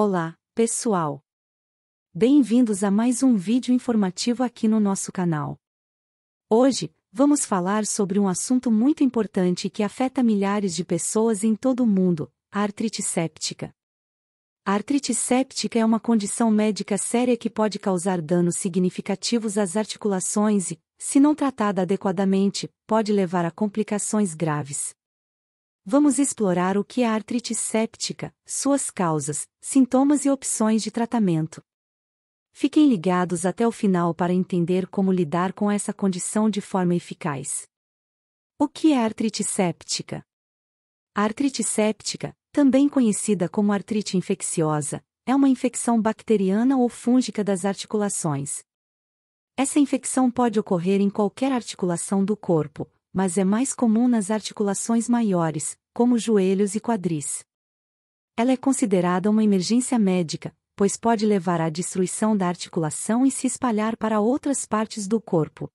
Olá, pessoal! Bem-vindos a mais um vídeo informativo aqui no nosso canal. Hoje, vamos falar sobre um assunto muito importante que afeta milhares de pessoas em todo o mundo, a artrite séptica. A artrite séptica é uma condição médica séria que pode causar danos significativos às articulações e, se não tratada adequadamente, pode levar a complicações graves vamos explorar o que é a artrite séptica, suas causas, sintomas e opções de tratamento. Fiquem ligados até o final para entender como lidar com essa condição de forma eficaz. O que é artrite séptica? A artrite séptica, também conhecida como artrite infecciosa, é uma infecção bacteriana ou fúngica das articulações. Essa infecção pode ocorrer em qualquer articulação do corpo, mas é mais comum nas articulações maiores, como joelhos e quadris. Ela é considerada uma emergência médica, pois pode levar à destruição da articulação e se espalhar para outras partes do corpo.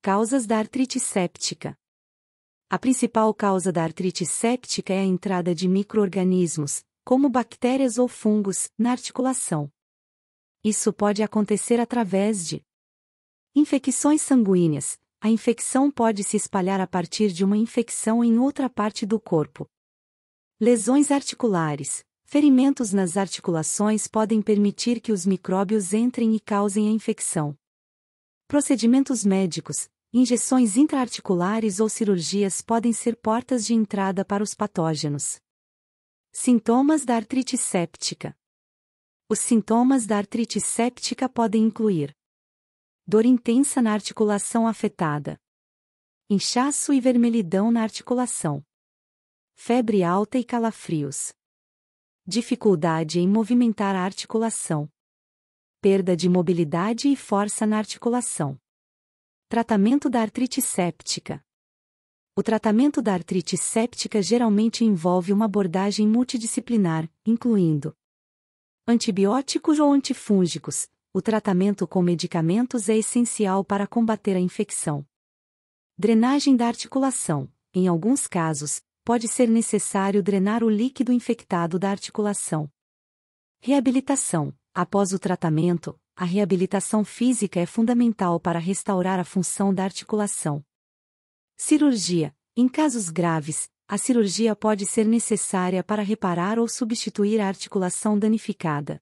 Causas da artrite séptica. A principal causa da artrite séptica é a entrada de microorganismos, como bactérias ou fungos, na articulação. Isso pode acontecer através de infecções sanguíneas, a infecção pode se espalhar a partir de uma infecção em outra parte do corpo. Lesões articulares, ferimentos nas articulações podem permitir que os micróbios entrem e causem a infecção. Procedimentos médicos, injeções intraarticulares ou cirurgias podem ser portas de entrada para os patógenos. Sintomas da artrite séptica: Os sintomas da artrite séptica podem incluir Dor intensa na articulação afetada. Inchaço e vermelhidão na articulação. Febre alta e calafrios. Dificuldade em movimentar a articulação. Perda de mobilidade e força na articulação. Tratamento da artrite séptica. O tratamento da artrite séptica geralmente envolve uma abordagem multidisciplinar, incluindo antibióticos ou antifúngicos, o tratamento com medicamentos é essencial para combater a infecção. Drenagem da articulação. Em alguns casos, pode ser necessário drenar o líquido infectado da articulação. Reabilitação. Após o tratamento, a reabilitação física é fundamental para restaurar a função da articulação. Cirurgia. Em casos graves, a cirurgia pode ser necessária para reparar ou substituir a articulação danificada.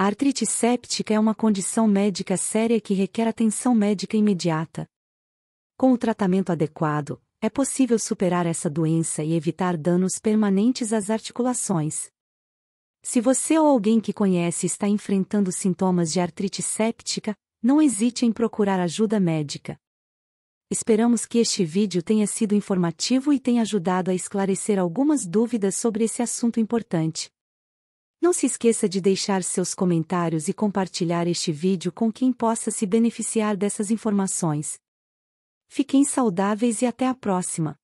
A artrite séptica é uma condição médica séria que requer atenção médica imediata. Com o tratamento adequado, é possível superar essa doença e evitar danos permanentes às articulações. Se você ou alguém que conhece está enfrentando sintomas de artrite séptica, não hesite em procurar ajuda médica. Esperamos que este vídeo tenha sido informativo e tenha ajudado a esclarecer algumas dúvidas sobre esse assunto importante. Não se esqueça de deixar seus comentários e compartilhar este vídeo com quem possa se beneficiar dessas informações. Fiquem saudáveis e até a próxima!